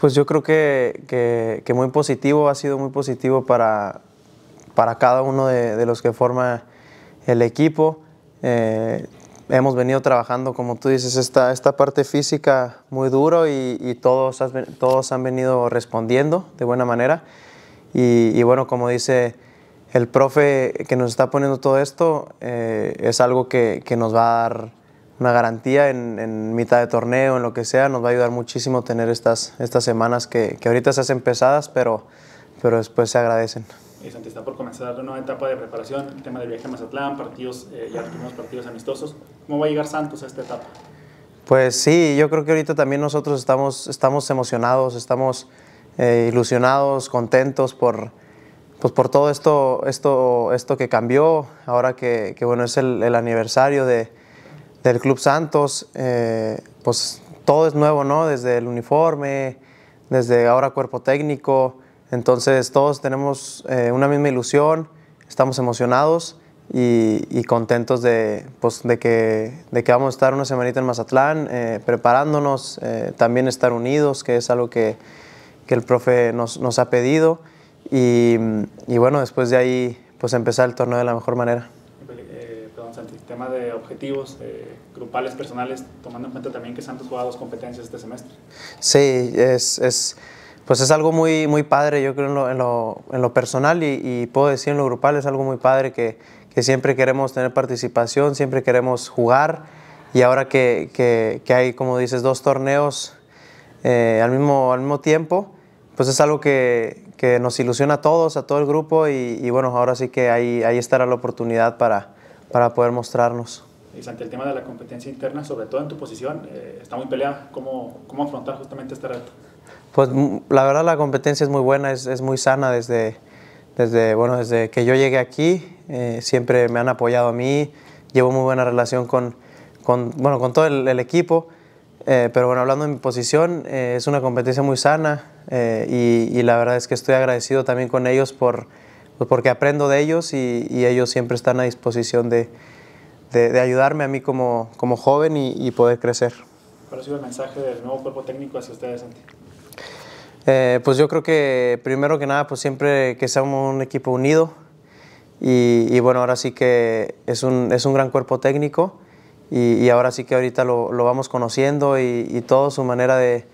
Pues yo creo que, muy positivo, ha sido muy positivo para, para cada uno de, los que forma el equipo. Eh, hemos venido trabajando, como tú dices, esta, esta parte física muy duro y, todos, todos han venido respondiendo de buena manera. Y, bueno, como dice el profe que nos está poniendo todo esto, eh, es algo que, que, nos va a dar una garantía en, mitad de torneo, en lo que sea, nos va a ayudar muchísimo tener estas, estas semanas que, que ahorita se hacen pesadas, pero, pero después se agradecen. Y Santi, está por comenzar una nueva etapa de preparación, el tema del viaje a Mazatlán, partidos, eh, ya tuvimos partidos amistosos. ¿Cómo va a llegar Santos a esta etapa? Pues sí, yo creo que ahorita también nosotros estamos, estamos emocionados, estamos eh, ilusionados, contentos por, pues por todo esto, esto, esto que cambió, ahora que, que bueno, es el aniversario de, del Club Santos, eh, pues todo es nuevo, ¿no? Desde el uniforme, desde ahora cuerpo técnico, entonces todos tenemos eh, una misma ilusión, estamos emocionados y, contentos pues, de, que, de, que, vamos a estar una semanita en Mazatlán, eh, preparándonos, también estar unidos, que es algo que, que el profe nos, ha pedido y bueno, después de ahí pues empezar el torneo de la mejor manera tema de objetivos eh, grupales, personales, tomando en cuenta también que Santos juega dos competencias este semestre. Sí, es, es pues es algo muy, muy padre, yo creo, en lo, en lo, personal y, puedo decir en lo grupal, es algo muy padre que, que siempre queremos tener participación, siempre queremos jugar y ahora que, que, hay, como dices, dos torneos eh, al, mismo, al mismo tiempo, pues es algo que, que nos ilusiona a todos, a todo el grupo y, y bueno, ahora sí que ahí, ahí estará la oportunidad para, para poder mostrarnos. Y ante el tema de la competencia interna, sobre todo en tu posición, eh, está muy peleada. ¿Cómo, ¿Cómo afrontar justamente este reto? Pues mm, la verdad la competencia es muy buena, es, es muy sana desde, desde, bueno, desde que yo llegué aquí. Eh, siempre me han apoyado a mí, llevo muy buena relación con, con bueno, con todo el, equipo. Eh, pero bueno, hablando de mi posición, es una competencia muy sana y la verdad es que estoy agradecido también con ellos por, pues porque aprendo de ellos y, ellos siempre están a disposición de, de, ayudarme a mí como, como joven y, poder crecer. ¿Cuál ha sido el mensaje del nuevo cuerpo técnico hacia ustedes, Santi? Eh, pues yo creo que primero que nada, pues siempre que seamos un equipo unido y, bueno, ahora sí que es un, es un gran cuerpo técnico y, ahora sí que ahorita lo, lo vamos conociendo y, todo su manera de,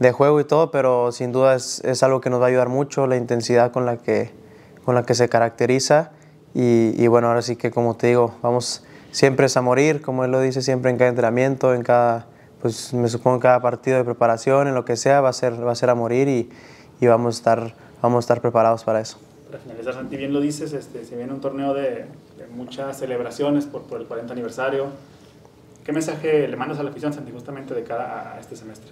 de, juego y todo, pero sin duda es algo que nos va a ayudar mucho, la intensidad con la que, con la que se caracteriza. Y, bueno, ahora sí que como te digo, vamos siempre a morir, como él lo dice, siempre en cada entrenamiento, en cada, pues me supongo cada partido de preparación, en lo que sea, va a ser, va a, ser a morir y, vamos, a estar, vamos a estar preparados para eso. Para finalizar, Santi, bien lo dices, este, se viene un torneo de, muchas celebraciones por, por el 40 aniversario. ¿Qué mensaje le mandas a la afición, Santi, justamente de cada este semestre?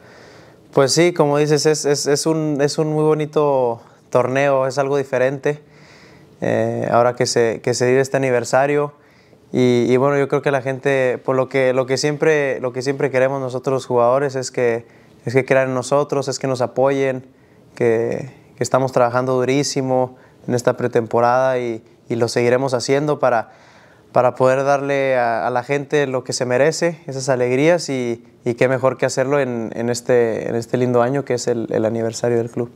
Pues sí, como dices, es, es un, es un muy bonito torneo, es algo diferente. Eh, ahora que se, que se vive este aniversario. Y, bueno, yo creo que la gente, por lo que, lo que, siempre, lo que siempre queremos nosotros los jugadores es que, es que crean en nosotros, es que nos apoyen, que, estamos trabajando durísimo en esta pretemporada y, y lo seguiremos haciendo para, para poder darle a, la gente lo que se merece, esas alegrías y, y qué mejor que hacerlo en, en, este, en este lindo año que es el, el aniversario del club.